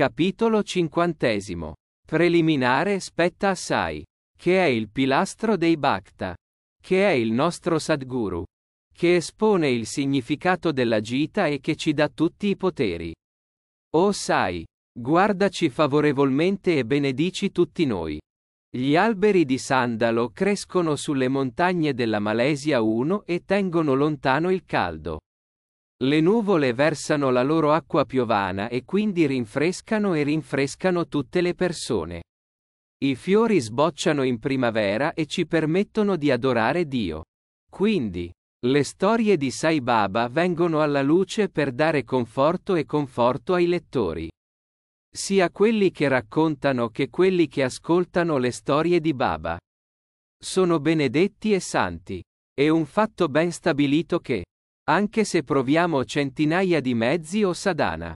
Capitolo cinquantesimo. Preliminare spetta assai. Che è il pilastro dei Bhakta. Che è il nostro Sadguru. Che espone il significato della gita e che ci dà tutti i poteri. O Sai, guardaci favorevolmente e benedici tutti noi. Gli alberi di sandalo crescono sulle montagne della Malesia 1 e tengono lontano il caldo. Le nuvole versano la loro acqua piovana e quindi rinfrescano e rinfrescano tutte le persone. I fiori sbocciano in primavera e ci permettono di adorare Dio. Quindi, le storie di Sai Baba vengono alla luce per dare conforto e conforto ai lettori. Sia quelli che raccontano che quelli che ascoltano le storie di Baba. Sono benedetti e santi. È un fatto ben stabilito che anche se proviamo centinaia di mezzi o sadhana.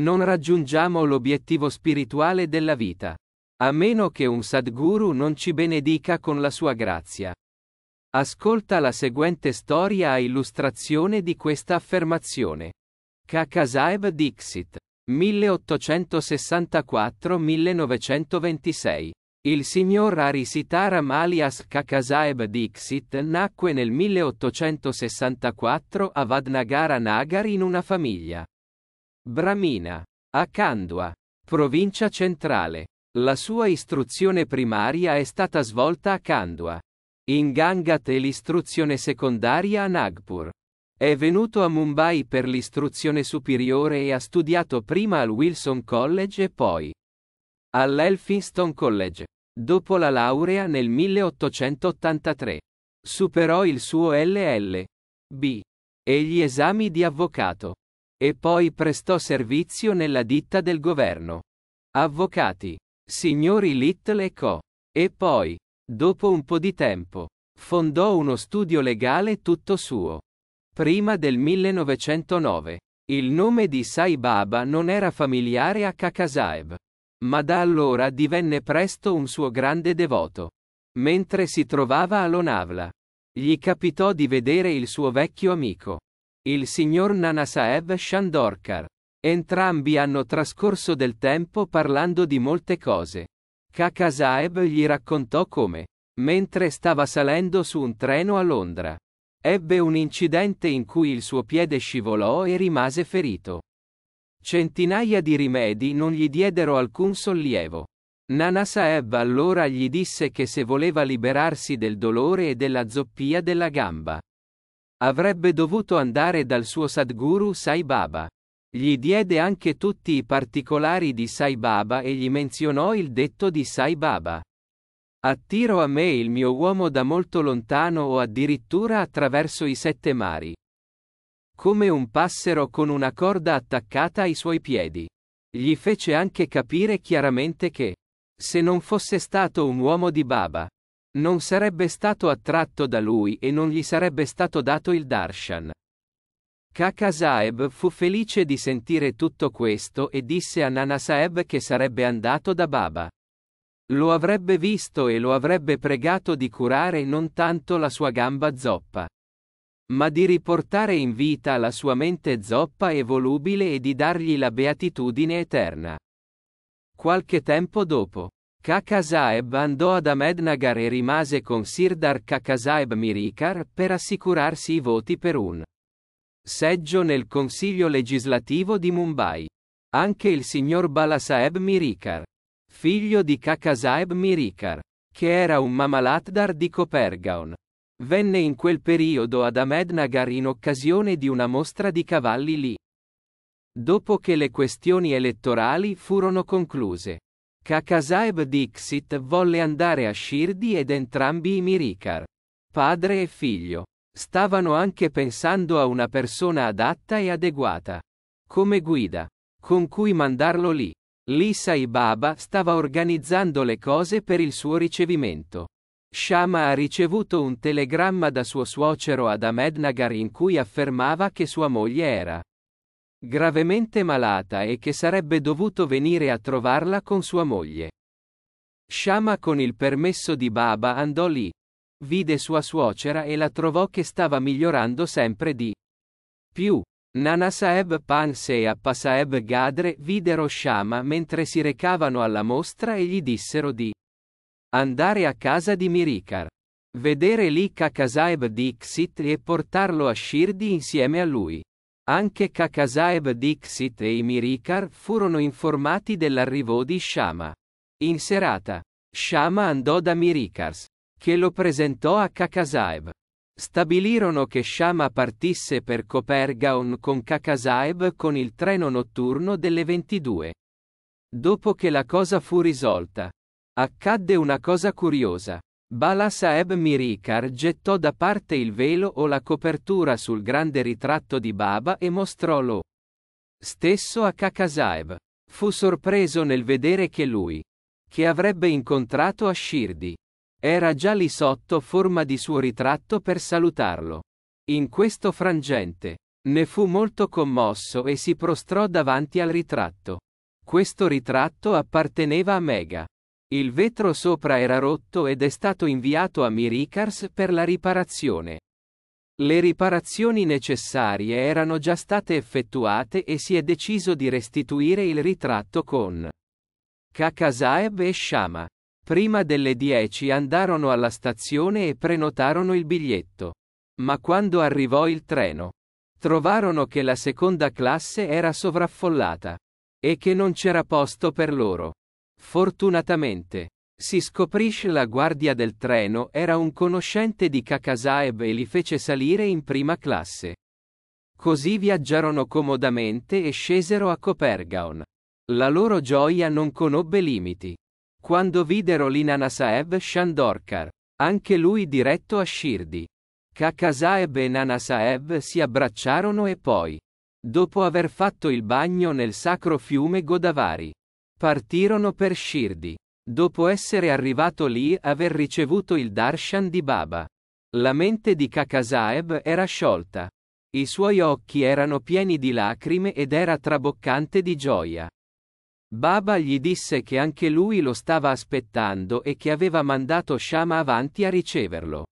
Non raggiungiamo l'obiettivo spirituale della vita. A meno che un Sadguru non ci benedica con la sua grazia. Ascolta la seguente storia a illustrazione di questa affermazione. Kakasaeb Dixit. 1864-1926. Il signor Arisitaram alias Kakasaeb Dixit nacque nel 1864 a Vadnagara Nagar in una famiglia Brahmina, a Kandwa, provincia centrale. La sua istruzione primaria è stata svolta a Kandwa, in Gangat e l'istruzione secondaria a Nagpur. È venuto a Mumbai per l'istruzione superiore e ha studiato prima al Wilson College e poi all'Elphinstone College. Dopo la laurea nel 1883. Superò il suo LL.B. E gli esami di avvocato. E poi prestò servizio nella ditta del governo. Avvocati. Signori Little e Co. E poi, dopo un po' di tempo, fondò uno studio legale tutto suo. Prima del 1909. Il nome di Sai Baba non era familiare a Kakasaeb ma da allora divenne presto un suo grande devoto. Mentre si trovava a Lonavla, gli capitò di vedere il suo vecchio amico, il signor Nanasaev Shandorkar. Entrambi hanno trascorso del tempo parlando di molte cose. Kakasaev gli raccontò come, mentre stava salendo su un treno a Londra, ebbe un incidente in cui il suo piede scivolò e rimase ferito. Centinaia di rimedi non gli diedero alcun sollievo. Nanasaeb allora gli disse che se voleva liberarsi del dolore e della zoppia della gamba, avrebbe dovuto andare dal suo Sadguru Sai Baba. Gli diede anche tutti i particolari di Sai Baba e gli menzionò il detto di Sai Baba. Attiro a me il mio uomo da molto lontano o addirittura attraverso i sette mari. Come un passero con una corda attaccata ai suoi piedi. Gli fece anche capire chiaramente che, se non fosse stato un uomo di Baba, non sarebbe stato attratto da lui e non gli sarebbe stato dato il darshan. Kaka Saeb fu felice di sentire tutto questo e disse a Nana Saeb che sarebbe andato da Baba. Lo avrebbe visto e lo avrebbe pregato di curare non tanto la sua gamba zoppa ma di riportare in vita la sua mente zoppa e volubile e di dargli la beatitudine eterna. Qualche tempo dopo, Kakasaeb andò ad Ahmednagar e rimase con Sirdar Kakasaeb Mirikar per assicurarsi i voti per un seggio nel Consiglio legislativo di Mumbai. Anche il signor Balasaeb Mirikar, figlio di Kakasaeb Mirikar, che era un Mamalatdar di Copergaon. Venne in quel periodo ad Ahmednagar in occasione di una mostra di cavalli lì. Dopo che le questioni elettorali furono concluse, Kakasaeb Dixit volle andare a Shirdi ed entrambi i Mirikar, padre e figlio, stavano anche pensando a una persona adatta e adeguata, come guida, con cui mandarlo lì. Lisa Baba stava organizzando le cose per il suo ricevimento. Shama ha ricevuto un telegramma da suo suocero ad Ahmednagar in cui affermava che sua moglie era gravemente malata e che sarebbe dovuto venire a trovarla con sua moglie. Shama con il permesso di Baba andò lì. Vide sua suocera e la trovò che stava migliorando sempre di più. Nana Saeb Panse e Appa Saeb Gadre videro Shama mentre si recavano alla mostra e gli dissero di Andare a casa di Mirikar. Vedere lì Kakasaeb Dixit e portarlo a Shirdi insieme a lui. Anche Kakasaeb Dixit e i Mirikar furono informati dell'arrivo di Shama. In serata, Shama andò da Mirikars, che lo presentò a Kakasaeb. Stabilirono che Shama partisse per Copergaon con Kakasaeb con il treno notturno delle 22. Dopo che la cosa fu risolta, Accadde una cosa curiosa. Balasaeb Mirikar gettò da parte il velo o la copertura sul grande ritratto di Baba e mostrò lo stesso a Kakasaeb. Fu sorpreso nel vedere che lui, che avrebbe incontrato Ashirdi, era già lì sotto forma di suo ritratto per salutarlo. In questo frangente, ne fu molto commosso e si prostrò davanti al ritratto. Questo ritratto apparteneva a Mega. Il vetro sopra era rotto ed è stato inviato a Mirikars per la riparazione. Le riparazioni necessarie erano già state effettuate e si è deciso di restituire il ritratto con Kakasaeb e Shama. Prima delle 10 andarono alla stazione e prenotarono il biglietto. Ma quando arrivò il treno, trovarono che la seconda classe era sovraffollata e che non c'era posto per loro. Fortunatamente, si scoprì che la guardia del treno era un conoscente di Kakasaev e li fece salire in prima classe. Così viaggiarono comodamente e scesero a Copergaon. La loro gioia non conobbe limiti. Quando videro l'Inanasaev Shandorkar, anche lui diretto a Shirdi. Kakasaev e Nanasaev si abbracciarono e poi, dopo aver fatto il bagno nel sacro fiume Godavari, Partirono per Shirdi. Dopo essere arrivato lì e aver ricevuto il darshan di Baba. La mente di Kakasaeb era sciolta. I suoi occhi erano pieni di lacrime ed era traboccante di gioia. Baba gli disse che anche lui lo stava aspettando e che aveva mandato Shama avanti a riceverlo.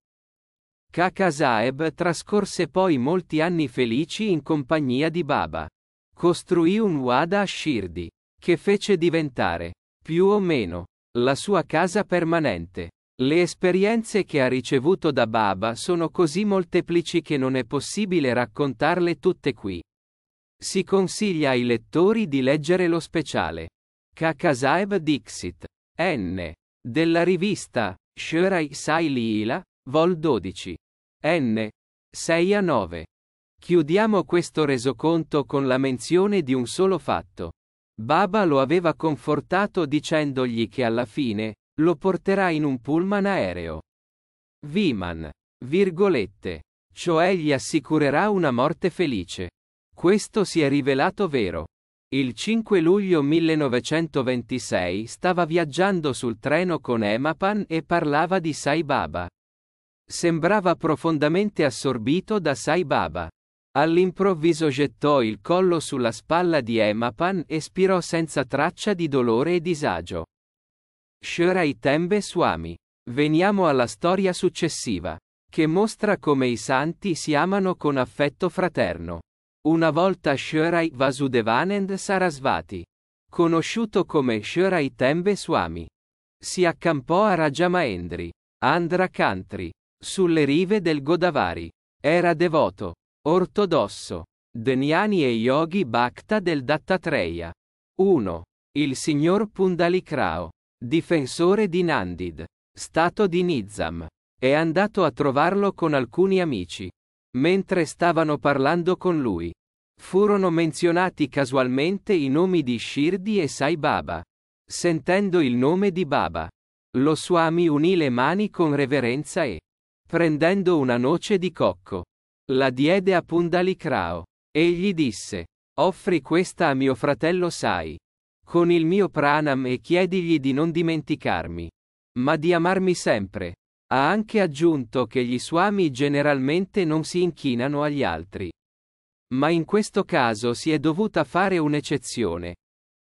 Kakasaeb trascorse poi molti anni felici in compagnia di Baba. Costruì un wada a Shirdi che fece diventare, più o meno, la sua casa permanente. Le esperienze che ha ricevuto da Baba sono così molteplici che non è possibile raccontarle tutte qui. Si consiglia ai lettori di leggere lo speciale. Kakasaeb Dixit. N. Della rivista Shirai Sai Liila, Vol 12. N. 6 a 9. Chiudiamo questo resoconto con la menzione di un solo fatto. Baba lo aveva confortato dicendogli che alla fine lo porterà in un pullman aereo. Viman, virgolette, cioè gli assicurerà una morte felice. Questo si è rivelato vero. Il 5 luglio 1926 stava viaggiando sul treno con Emapan e parlava di Sai Baba. Sembrava profondamente assorbito da Sai Baba. All'improvviso gettò il collo sulla spalla di Emapan e spirò senza traccia di dolore e disagio. Shirai Tembe Swami. Veniamo alla storia successiva, che mostra come i santi si amano con affetto fraterno. Una volta Shirai Vasudevanand Sarasvati, conosciuto come Shirai Tembe Swami, si accampò a Rajamaendri, Andhra Country, sulle rive del Godavari. Era devoto, Ortodosso. Deniani e Yogi Bhakta del Dattatreya. 1. Il signor Pundalikrao. Difensore di Nandid. Stato di Nizam. È andato a trovarlo con alcuni amici. Mentre stavano parlando con lui. Furono menzionati casualmente i nomi di Shirdi e Sai Baba. Sentendo il nome di Baba. Lo Swami unì le mani con reverenza e, prendendo una noce di cocco, la diede a Pundalicrao. Egli disse, offri questa a mio fratello Sai. Con il mio pranam e chiedigli di non dimenticarmi. Ma di amarmi sempre. Ha anche aggiunto che gli suami generalmente non si inchinano agli altri. Ma in questo caso si è dovuta fare un'eccezione.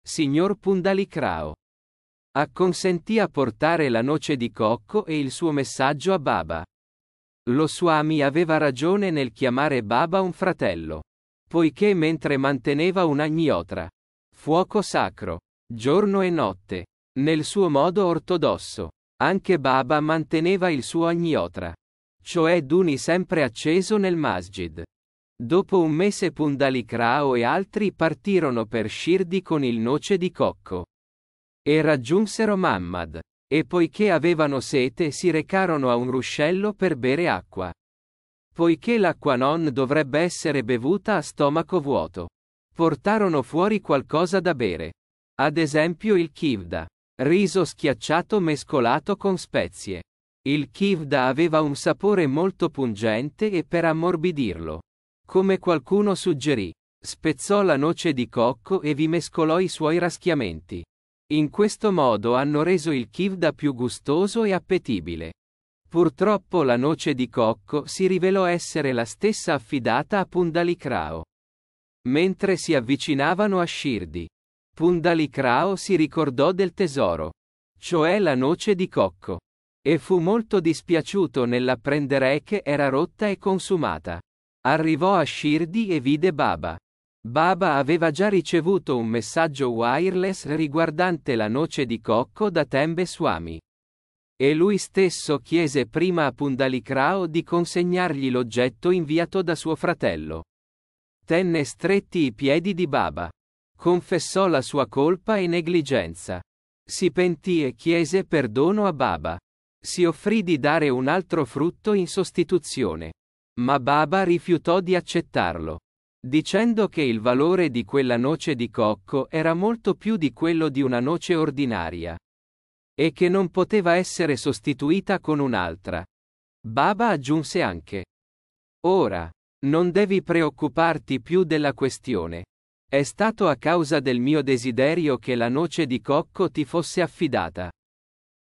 Signor Pundalicrao. Acconsentì a portare la noce di cocco e il suo messaggio a Baba. Lo Swami aveva ragione nel chiamare Baba un fratello. Poiché mentre manteneva un agniotra, fuoco sacro, giorno e notte, nel suo modo ortodosso, anche Baba manteneva il suo agniotra, cioè Duni sempre acceso nel masjid. Dopo un mese Pundalik Rao e altri partirono per Shirdi con il noce di cocco. E raggiunsero Mammad. E poiché avevano sete si recarono a un ruscello per bere acqua. Poiché l'acqua non dovrebbe essere bevuta a stomaco vuoto. Portarono fuori qualcosa da bere. Ad esempio il kivda. Riso schiacciato mescolato con spezie. Il kivda aveva un sapore molto pungente e per ammorbidirlo. Come qualcuno suggerì, spezzò la noce di cocco e vi mescolò i suoi raschiamenti. In questo modo hanno reso il kivda più gustoso e appetibile. Purtroppo la noce di cocco si rivelò essere la stessa affidata a Pundalikrao. Mentre si avvicinavano a Shirdi, Pundalikrao si ricordò del tesoro, cioè la noce di cocco, e fu molto dispiaciuto nell'apprendere che era rotta e consumata. Arrivò a Shirdi e vide Baba. Baba aveva già ricevuto un messaggio wireless riguardante la noce di cocco da Tembe Swami. E lui stesso chiese prima a Pundalikrao di consegnargli l'oggetto inviato da suo fratello. Tenne stretti i piedi di Baba. Confessò la sua colpa e negligenza. Si pentì e chiese perdono a Baba. Si offrì di dare un altro frutto in sostituzione. Ma Baba rifiutò di accettarlo dicendo che il valore di quella noce di cocco era molto più di quello di una noce ordinaria e che non poteva essere sostituita con un'altra. Baba aggiunse anche. Ora, non devi preoccuparti più della questione. È stato a causa del mio desiderio che la noce di cocco ti fosse affidata.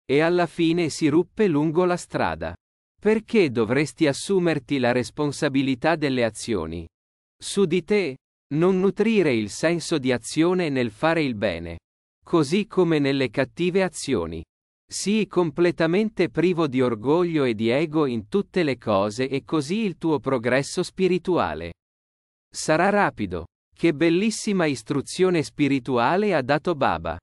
E alla fine si ruppe lungo la strada. Perché dovresti assumerti la responsabilità delle azioni? Su di te. Non nutrire il senso di azione nel fare il bene. Così come nelle cattive azioni. Sii completamente privo di orgoglio e di ego in tutte le cose e così il tuo progresso spirituale sarà rapido. Che bellissima istruzione spirituale ha dato Baba.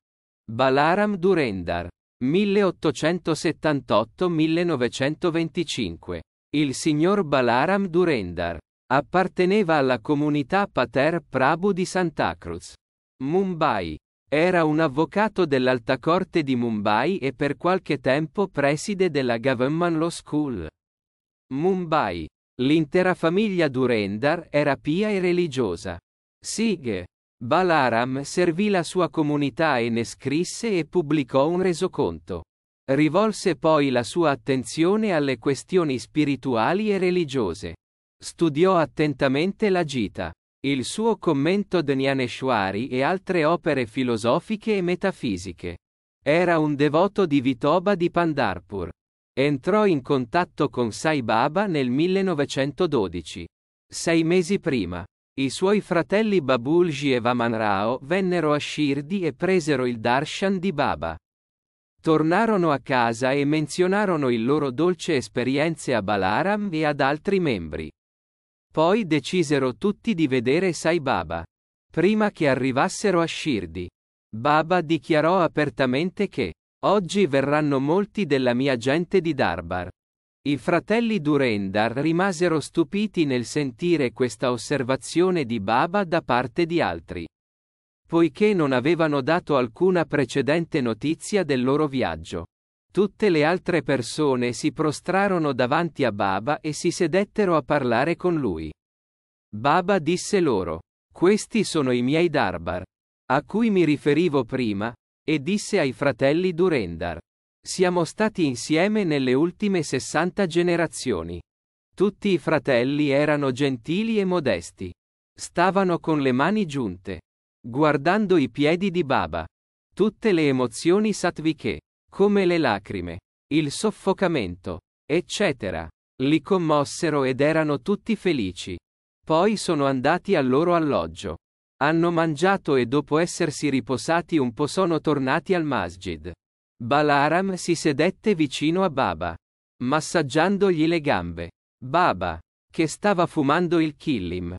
Balaram Durendar. 1878-1925. Il signor Balaram Durendar. Apparteneva alla comunità Pater Prabhu di Santa Cruz. Mumbai. Era un avvocato dell'Alta Corte di Mumbai e per qualche tempo preside della Government Law School. Mumbai. L'intera famiglia Durendar era pia e religiosa. Sig. Balaram servì la sua comunità e ne scrisse e pubblicò un resoconto. Rivolse poi la sua attenzione alle questioni spirituali e religiose. Studiò attentamente la Gita, il suo commento Dnyaneshwari e altre opere filosofiche e metafisiche. Era un devoto di Vitoba di Pandarpur. Entrò in contatto con Sai Baba nel 1912. Sei mesi prima, i suoi fratelli Babulji e Vamanrao vennero a Shirdi e presero il darshan di Baba. Tornarono a casa e menzionarono il loro dolce esperienze a Balaram e ad altri membri. Poi decisero tutti di vedere Sai Baba. Prima che arrivassero a Shirdi, Baba dichiarò apertamente che oggi verranno molti della mia gente di Darbar. I fratelli Durendar rimasero stupiti nel sentire questa osservazione di Baba da parte di altri, poiché non avevano dato alcuna precedente notizia del loro viaggio. Tutte le altre persone si prostrarono davanti a Baba e si sedettero a parlare con lui. Baba disse loro, Questi sono i miei Darbar, a cui mi riferivo prima, e disse ai fratelli Durendar, Siamo stati insieme nelle ultime 60 generazioni. Tutti i fratelli erano gentili e modesti. Stavano con le mani giunte, guardando i piedi di Baba. Tutte le emozioni satviche come le lacrime, il soffocamento, eccetera. Li commossero ed erano tutti felici. Poi sono andati al loro alloggio. Hanno mangiato e dopo essersi riposati un po' sono tornati al masjid. Balaram si sedette vicino a Baba, massaggiandogli le gambe. Baba, che stava fumando il killim,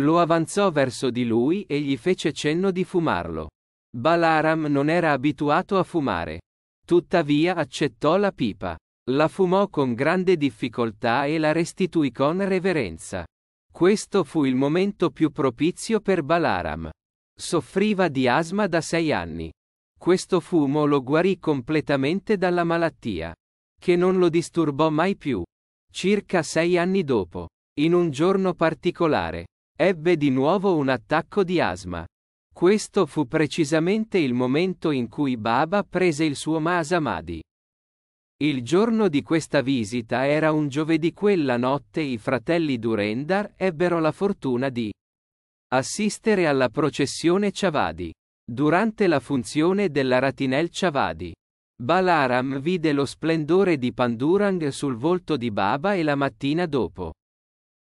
lo avanzò verso di lui e gli fece cenno di fumarlo. Balaram non era abituato a fumare. Tuttavia accettò la pipa. La fumò con grande difficoltà e la restituì con reverenza. Questo fu il momento più propizio per Balaram. Soffriva di asma da sei anni. Questo fumo lo guarì completamente dalla malattia, che non lo disturbò mai più. Circa sei anni dopo, in un giorno particolare, ebbe di nuovo un attacco di asma. Questo fu precisamente il momento in cui Baba prese il suo Mahasamadhi. Il giorno di questa visita era un giovedì quella notte i fratelli Durendar ebbero la fortuna di assistere alla processione Chavadi. Durante la funzione della Ratinel Chavadi, Balaram vide lo splendore di Pandurang sul volto di Baba e la mattina dopo.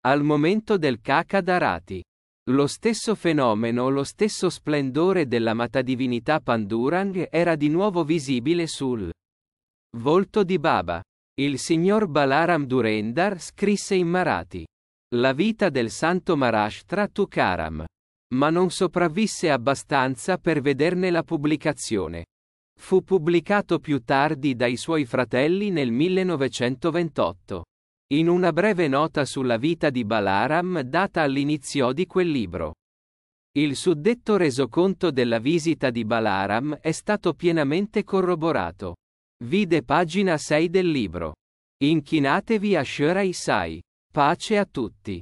Al momento del Kakadarati, lo stesso fenomeno, lo stesso splendore della matadivinità Pandurang era di nuovo visibile sul volto di Baba. Il signor Balaram Durendar scrisse in Marathi la vita del santo Maharashtra Tukaram. Ma non sopravvisse abbastanza per vederne la pubblicazione. Fu pubblicato più tardi dai suoi fratelli nel 1928. In una breve nota sulla vita di Balaram data all'inizio di quel libro. Il suddetto resoconto della visita di Balaram è stato pienamente corroborato. Vide pagina 6 del libro. Inchinatevi a Shurai Sai. Pace a tutti.